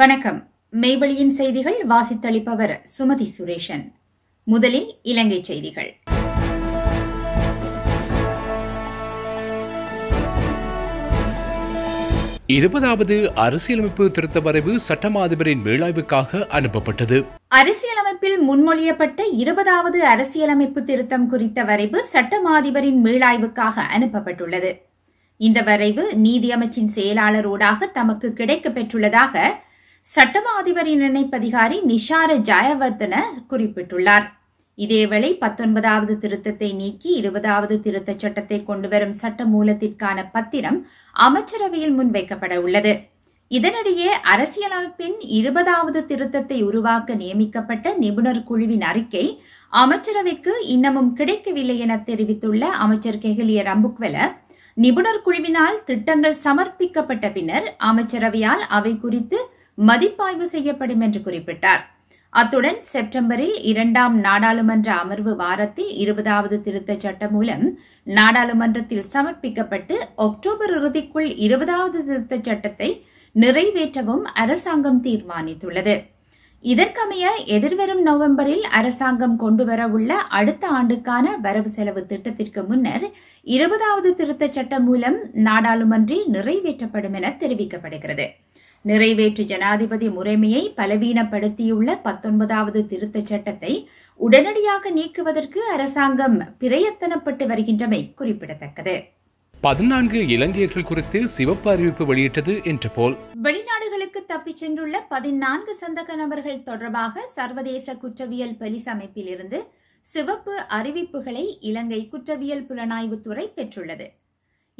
வணக்கம் மெய்வெளியின் செய்திகள் வாசித்தளிப்பவர் சுமதி சுரேஷன் முதலில் இலங்கை செய்திகள் இருபதாவது அரசியலமைப்பு திருத்த வரைவு சட்டமாதிபரின் வேளாய்வுக்காக அனுப்பப்பட்டது அரசியலமைப்பில் முன்மொழியப்பட்ட இருபதாவது அரசியலமைப்பு திருத்தம் குறித்த வரைவு சட்டமாதிபரின் மேலாய்வுக்காக அனுப்பப்பட்டுள்ளது இந்த வரைவு நீதியமைச்சின் செயலாளரோடாக தமக்கு கிடைக்கப் பெற்றுள்ளதாக சட்டமா அதிபரின் இணைப்பதிகாரி நிஷார ஜாயவர்தன குறிப்பிட்டுள்ளார் இதேவேளை பத்தொன்பதாவது திருத்தத்தை நீக்கி இருபதாவது திருத்த சட்டத்தை கொண்டுவரும் சட்ட மூலத்திற்கான பத்திரம் அமைச்சரவையில் முன்வைக்கப்பட உள்ளது இதனிடையே அரசியலமைப்பின் இருபதாவது திருத்தத்தை உருவாக்க நியமிக்கப்பட்ட நிபுணர் குழுவின் அறிக்கை அமைச்சரவைக்கு இன்னமும் கிடைக்கவில்லை என தெரிவித்துள்ள அமைச்சர் கெஹலிய ரம்புக்வெல நிபுணர் குழுவினால் திட்டங்கள் சமர்ப்பிக்கப்பட்ட பின்னர் அமைச்சரவையால் அவை குறித்து மதிப்பாய்வு செய்யப்படும் என்று குறிப்பிட்டார் அத்துடன் செப்டம்பரில் இரண்டாம் நாடாளுமன்ற அமர்வு வாரத்தில் இருபதாவது திருத்த சட்டம் மூலம் நாடாளுமன்றத்தில் சமர்ப்பிக்கப்பட்டு அக்டோபர் இறுதிக்குள் இருபதாவது திருத்த சட்டத்தை நிறைவேற்றவும் அரசாங்கம் தீர்மானித்துள்ளது இதற்கமைய எதிர்வரும் நவம்பரில் அரசாங்கம் கொண்டுவர உள்ள அடுத்த ஆண்டுக்கான வரவு செலவு திட்டத்திற்கு முன்னர் இருபதாவது திருத்தச் சட்டம் மூலம் நாடாளுமன்றில் நிறைவேற்றப்படும் என தெரிவிக்கப்படுகிறது நிறைவேற்று ஜனாதிபதி முறைமையை பலவீனப்படுத்தியுள்ள பத்தொன்பதாவது திருத்தச் சட்டத்தை உடனடியாக நீக்குவதற்கு அரசாங்கம் பிரயத்தனப்பட்டு வருகின்றமை குறிப்பிடத்தக்கது பதினான்கு இலங்கையர்கள் குறித்து சிவப்பு அறிவிப்பு வெளியிட்டது என்று போல் வெளிநாடுகளுக்கு தப்பிச் சென்றுள்ள பதினான்கு சந்தக நபர்கள் தொடர்பாக சர்வதேச குற்றவியல் பலிஸ் அமைப்பிலிருந்து சிவப்பு அறிவிப்புகளை இலங்கை குற்றவியல் புலனாய்வுத்துறை பெற்றுள்ளது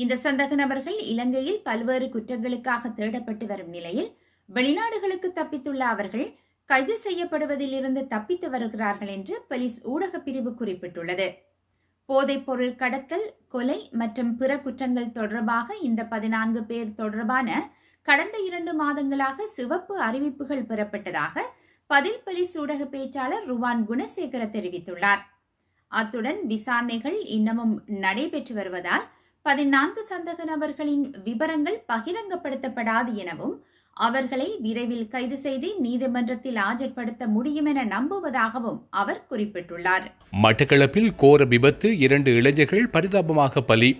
இந்த சந்தக நபர்கள் இலங்கையில் பல்வேறு குற்றங்களுக்காக தேடப்பட்டு வரும் நிலையில் வெளிநாடுகளுக்கு தப்பித்துள்ள அவர்கள் கைது செய்யப்படுவதிலிருந்து தப்பித்து வருகிறார்கள் என்று போலீஸ் ஊடகப் பிரிவு குறிப்பிட்டுள்ளது போதைப்பொருள் கடத்தல் கொலை மற்றும் பிற குற்றங்கள் தொடர்பாக இந்த பதினான்கு பேர் தொடர்பான கடந்த இரண்டு மாதங்களாக சிவப்பு அறிவிப்புகள் பெறப்பட்டதாக பதில் பலி சூடக பேச்சாளர் ருவான் குணசேகர தெரிவித்துள்ளார் அத்துடன் விசாரணைகள் இன்னமும் நடைபெற்று வருவதால் பதினான்கு சந்தக நபர்களின் விவரங்கள் பகிரங்கப்படுத்தப்படாது எனவும் அவர்களை விரைவில் கைது செய்து நீதிமன்றத்தில் ஆஜர்படுத்த முடியும் என நம்புவதாகவும் அவர் குறிப்பிட்டுள்ளார் மட்டக்களப்பில் கோர விபத்து இரண்டு இளைஞர்கள் பரிதாபமாக பலி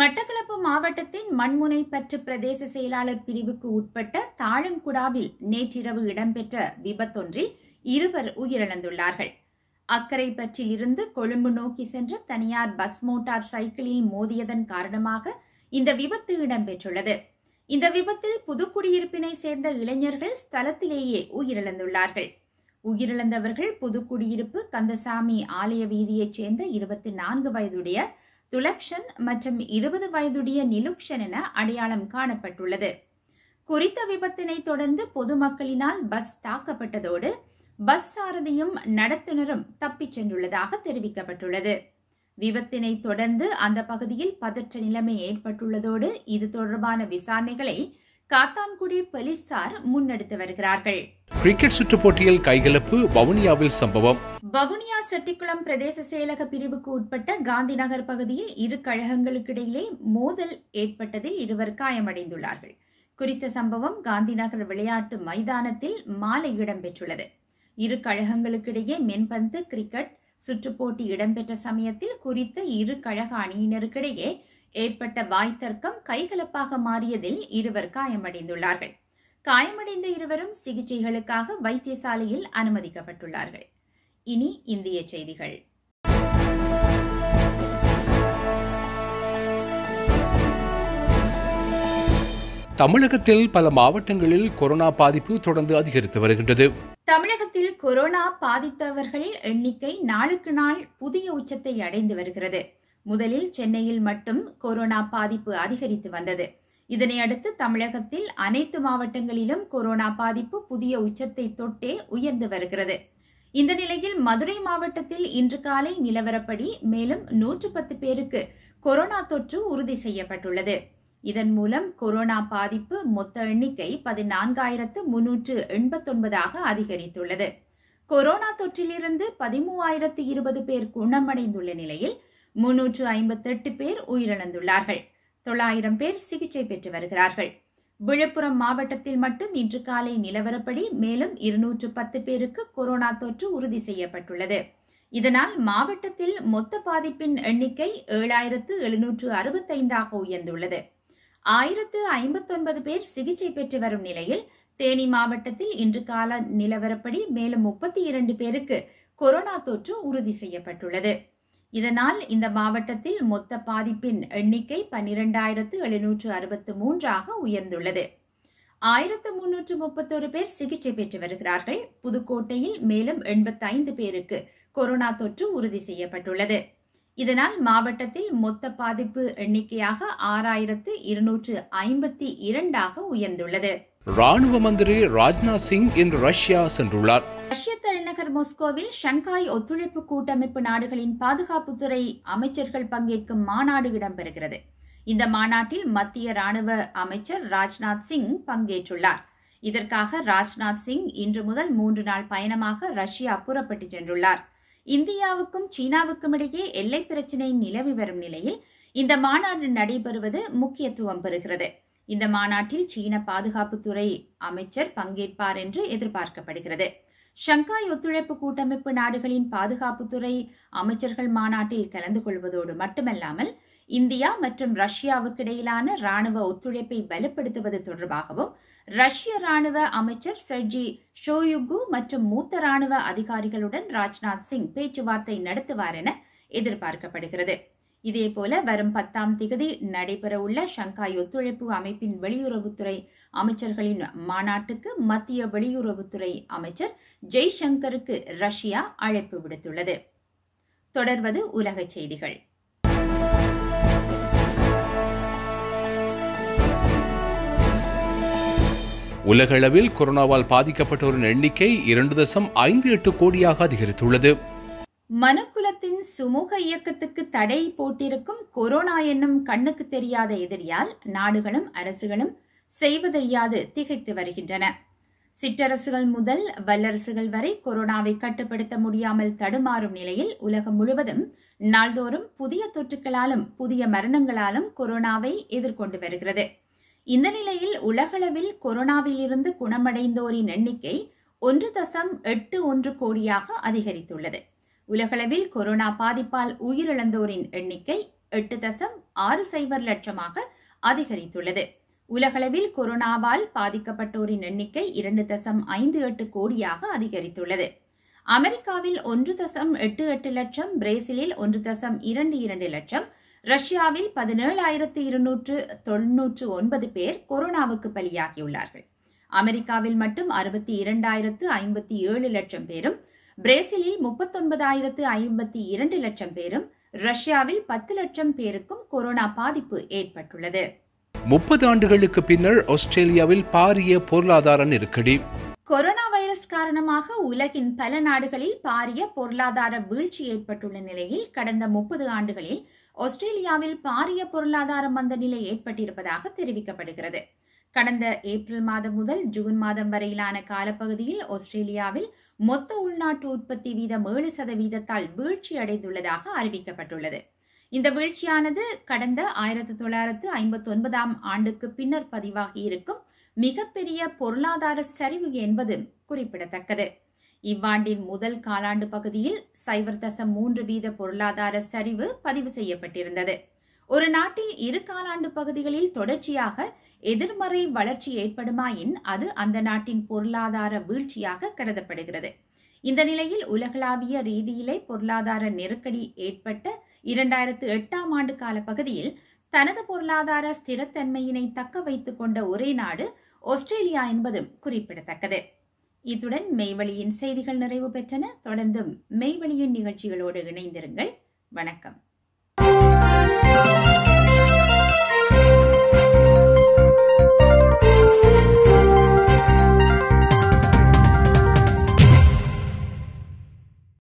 மட்டக்களப்பு மாவட்டத்தின் மண்முனை பற்று பிரதேச செயலாளர் பிரிவுக்கு உட்பட்ட தாழங்குடாவில் நேற்றிரவு இடம்பெற்ற விபத்தொன்றில் இருவர் உயிரிழந்துள்ளார்கள் அக்கரை இருந்து கொழும்பு நோக்கி சென்ற தனியார் பஸ் மோட்டார் சைக்கிளில் மோதியதன் காரணமாக இந்த விபத்து இடம்பெற்றுள்ளது இந்த விபத்தில் புதுக்குடியிருப்பினை சேர்ந்த இளைஞர்கள் ஸ்தலத்திலேயே உயிரிழந்துள்ளார்கள் உயிரிழந்தவர்கள் புதுக்குடியிருப்பு கந்தசாமி ஆலய வீதியைச் சேர்ந்த இருபத்தி நான்கு வயதுடைய துலக்ஷன் மற்றும் இருபது வயதுடைய நிலுக்ஷன் என அடையாளம் காணப்பட்டுள்ளது குறித்த விபத்தினை தொடர்ந்து பொதுமக்களினால் பஸ் தாக்கப்பட்டதோடு பஸ் சாரதியும் நடத்துனரும் தப்பிச் சென்றுள்ளதாக தெரிவிக்கப்பட்டுள்ளது விபத்தினை தொடர்ந்து அந்த பகுதியில் பதற்ற நிலைமை ஏற்பட்டுள்ளதோடு இது தொடர்பான விசாரணைகளை காத்தான்குடி போலீசார் முன்னெடுத்து வருகிறார்கள் கிரிக்கெட் சுற்று போட்டியில் கைகலப்பு வவுனியாவில் சம்பவம் வவுனியா செட்டிக்குளம் பிரதேச செயலக பிரிவுக்கு உட்பட்ட காந்தி நகர் பகுதியில் இரு கழகங்களுக்கிடையிலே மோதல் ஏற்பட்டதில் இருவர் காயமடைந்துள்ளார்கள் குறித்த சம்பவம் காந்தி நகர் விளையாட்டு மைதானத்தில் மாலை இடம்பெற்றுள்ளது இரு கழகங்களுக்கிடையே மென்பந்து கிரிக்கெட் சுற்றுப்போட்டி இடம்பெற்ற சமயத்தில் குறித்த இரு கழக அணியினருக்கிடையே ஏற்பட்ட வாய்த்தர்க்கம் கைகலப்பாக மாறியதில் இருவர் காயமடைந்துள்ளார்கள் காயமடைந்த இருவரும் சிகிச்சைகளுக்காக வைத்தியசாலையில் அனுமதிக்கப்பட்டுள்ளார்கள் இனி இந்திய செய்திகள் தமிழகத்தில் பல மாவட்டங்களில் கொரோனா பாதிப்பு தொடர்ந்து அதிகரித்து வருகின்றது தமிழகத்தில் கொரோனா பாதித்தவர்கள் எண்ணிக்கை நாளுக்கு நாள் புதிய உச்சத்தை அடைந்து வருகிறது முதலில் சென்னையில் மட்டும் கொரோனா பாதிப்பு அதிகரித்து வந்தது இதனையடுத்து தமிழகத்தில் அனைத்து மாவட்டங்களிலும் கொரோனா பாதிப்பு புதிய உச்சத்தை தொட்டே உயர்ந்து வருகிறது இந்த நிலையில் மதுரை மாவட்டத்தில் இன்று காலை நிலவரப்படி மேலும் நூற்று பத்து பேருக்கு கொரோனா தொற்று உறுதி செய்யப்பட்டுள்ளது இதன் மூலம் கொரோனா பாதிப்பு மொத்த எண்ணிக்கை பதினான்காயிரத்து முன்னூற்று எண்பத்தொன்பதாக அதிகரித்துள்ளது கொரோனா தொற்றிலிருந்து பதிமூவாயிரத்து இருபது பேர் குணமடைந்துள்ள நிலையில் முன்னூற்று ஐம்பத்தெட்டு பேர் உயிரிழந்துள்ளார்கள் தொள்ளாயிரம் பேர் சிகிச்சை பெற்று வருகிறார்கள் விழுப்புரம் மாவட்டத்தில் மட்டும் இன்று காலை நிலவரப்படி மேலும் இருநூற்று பத்து பேருக்கு கொரோனா தொற்று உறுதி செய்யப்பட்டுள்ளது இதனால் மாவட்டத்தில் மொத்த பாதிப்பின் எண்ணிக்கை ஏழாயிரத்து எழுநூற்று அறுபத்தைந்தாக உயர்ந்துள்ளது ஆயிரத்து ஐம்பத்தொன்பது பேர் சிகிச்சை பெற்று வரும் நிலையில் தேனி மாவட்டத்தில் இன்று கால நிலவரப்படி மேலும் முப்பத்தி இரண்டு பேருக்கு கொரோனா தொற்று உறுதி செய்யப்பட்டுள்ளது இதனால் இந்த மாவட்டத்தில் மொத்த பாதிப்பின் எண்ணிக்கை பன்னிரண்டாயிரத்து எழுநூற்று அறுபத்து மூன்றாக உயர்ந்துள்ளது ஆயிரத்து முன்னூற்று முப்பத்தொரு பேர் சிகிச்சை பெற்று வருகிறார்கள் புதுக்கோட்டையில் மேலும் எண்பத்தைந்து பேருக்கு கொரோனா தொற்று உறுதி செய்யப்பட்டுள்ளது இதனால் மாவட்டத்தில் மொத்த பாதிப்பு எண்ணிக்கையாக ஆறாயிரத்து இருநூற்று ஐம்பத்தி இரண்டாக உயர்ந்துள்ளது ராணுவ மந்திரி ராஜ்நாத் சிங் இன்று ரஷ்யா சென்றுள்ளார் ரஷ்ய தலைநகர் மொஸ்கோவில் ஷங்காய் ஒத்துழைப்பு கூட்டமைப்பு நாடுகளின் பாதுகாப்புத்துறை அமைச்சர்கள் பங்கேற்கும் மாநாடு இடம்பெறுகிறது இந்த மாநாட்டில் மத்திய ராணுவ அமைச்சர் ராஜ்நாத் சிங் பங்கேற்றுள்ளார் இதற்காக ராஜ்நாத் சிங் இன்று முதல் மூன்று நாள் பயணமாக ரஷ்யா புறப்பட்டு சென்றுள்ளார் இந்தியாவுக்கும் சீனாவுக்கும் இடையே எல்லை பிரச்சினை நிலவி வரும் நிலையில் இந்த மாநாடு நடைபெறுவது முக்கியத்துவம் பெறுகிறது இந்த மாநாட்டில் சீன பாதுகாப்புத்துறை அமைச்சர் பங்கேற்பார் என்று எதிர்பார்க்கப்படுகிறது ஷங்காய் ஒத்துழைப்பு கூட்டமைப்பு நாடுகளின் பாதுகாப்புத்துறை அமைச்சர்கள் மாநாட்டில் கலந்து கொள்வதோடு மட்டுமல்லாமல் இந்தியா மற்றும் ரஷ்யாவுக்கு இடையிலான ராணுவ ஒத்துழைப்பை வலுப்படுத்துவது தொடர்பாகவும் ரஷ்ய ராணுவ அமைச்சர் செர்ஜி ஷோயுகு மற்றும் மூத்த ராணுவ அதிகாரிகளுடன் ராஜ்நாத் சிங் பேச்சுவார்த்தை நடத்துவார் என எதிர்பார்க்கப்படுகிறது இதேபோல வரும் பத்தாம் திகதி நடைபெறவுள்ள ஷங்காய் ஒத்துழைப்பு அமைப்பின் வெளியுறவுத்துறை அமைச்சர்களின் மாநாட்டுக்கு மத்திய வெளியுறவுத்துறை அமைச்சர் ஜெய்சங்கருக்கு ரஷ்யா அழைப்பு விடுத்துள்ளது தொடர்வது உலகச் செய்திகள் உலகளவில் கொரோனாவால் பாதிக்கப்பட்டோரின் எண்ணிக்கை இரண்டு தசம் ஐந்து எட்டு கோடியாக அதிகரித்துள்ளது மனுக்குலத்தின் சுமூக இயக்கத்துக்கு தடை போட்டிருக்கும் கொரோனா என்னும் கண்ணுக்கு தெரியாத எதிரியால் நாடுகளும் அரசுகளும் செய்வதறியாது திகைத்து வருகின்றன சிற்றரசுகள் முதல் வல்லரசுகள் வரை கொரோனாவை கட்டுப்படுத்த முடியாமல் தடுமாறும் நிலையில் உலகம் முழுவதும் நாள்தோறும் புதிய தொற்றுக்களாலும் புதிய மரணங்களாலும் கொரோனாவை எதிர்கொண்டு வருகிறது இந்த நிலையில் உலகளவில் கொரோனாவிலிருந்து குணமடைந்தோரின் எண்ணிக்கை ஒன்று தசம் எட்டு ஒன்று கோடியாக அதிகரித்துள்ளது உலகளவில் கொரோனா பாதிப்பால் உயிரிழந்தோரின் எண்ணிக்கை எட்டு தசம் ஆறு சைபர் லட்சமாக அதிகரித்துள்ளது உலகளவில் கொரோனாவால் பாதிக்கப்பட்டோரின் எண்ணிக்கை இரண்டு தசம் ஐந்து எட்டு கோடியாக அதிகரித்துள்ளது அமெரிக்காவில் ஒன்று தசம் எட்டு எட்டு லட்சம் பிரேசிலில் ஒன்று தசம் இரண்டு இரண்டு லட்சம் ரஷ்யாவில் பதினேழாயிரத்து இருநூற்று தொன்னூற்று ஒன்பது பேர் கொரோனாவுக்கு பலியாகியுள்ளார்கள் அமெரிக்காவில் மட்டும் அறுபத்தி இரண்டாயிரத்து ஐம்பத்தி ஏழு லட்சம் பேரும் பிரேசிலில் முப்பத்தொன்பதாயிரத்து ஐம்பத்தி இரண்டு லட்சம் பேரும் ரஷ்யாவில் பத்து லட்சம் பேருக்கும் கொரோனா பாதிப்பு ஏற்பட்டுள்ளது முப்பது ஆண்டுகளுக்கு பின்னர் ஆஸ்திரேலியாவில் பாரிய பொருளாதார நெருக்கடி கொரோனா வைரஸ் காரணமாக உலகின் பல நாடுகளில் பாரிய பொருளாதார வீழ்ச்சி ஏற்பட்டுள்ள நிலையில் கடந்த முப்பது ஆண்டுகளில் ஆஸ்திரேலியாவில் பாரிய பொருளாதார மந்த நிலை ஏற்பட்டிருப்பதாக தெரிவிக்கப்படுகிறது கடந்த ஏப்ரல் மாதம் முதல் ஜூன் மாதம் வரையிலான காலப்பகுதியில் ஆஸ்திரேலியாவில் மொத்த உள்நாட்டு உற்பத்தி வீதம் ஏழு சதவீதத்தால் வீழ்ச்சி அடைந்துள்ளதாக அறிவிக்கப்பட்டுள்ளது இந்த வீழ்ச்சியானது கடந்த ஆயிரத்தி தொள்ளாயிரத்து ஐம்பத்தி ஒன்பதாம் ஆண்டுக்கு பின்னர் பதிவாகி இருக்கும் மிகப்பெரிய பொருளாதார சரிவு என்பது குறிப்பிடத்தக்கது இவ்வாண்டின் முதல் காலாண்டு பகுதியில் சைபர் தசம் மூன்று வீத பொருளாதார சரிவு பதிவு செய்யப்பட்டிருந்தது ஒரு நாட்டில் இரு காலாண்டு பகுதிகளில் தொடர்ச்சியாக எதிர்மறை வளர்ச்சி ஏற்படுமாயின் அது அந்த நாட்டின் பொருளாதார வீழ்ச்சியாக கருதப்படுகிறது இந்த நிலையில் உலகளாவிய ரீதியிலே பொருளாதார நெருக்கடி ஏற்பட்ட இரண்டாயிரத்து எட்டாம் ஆண்டு கால பகுதியில் தனது பொருளாதார ஸ்திரத்தன்மையினை தக்க வைத்துக் கொண்ட ஒரே நாடு ஆஸ்திரேலியா என்பதும் குறிப்பிடத்தக்கது இத்துடன் மெய்வழியின் செய்திகள் நிறைவு பெற்றன தொடர்ந்தும் மெய்வழியின் நிகழ்ச்சிகளோடு இணைந்திருங்கள் வணக்கம்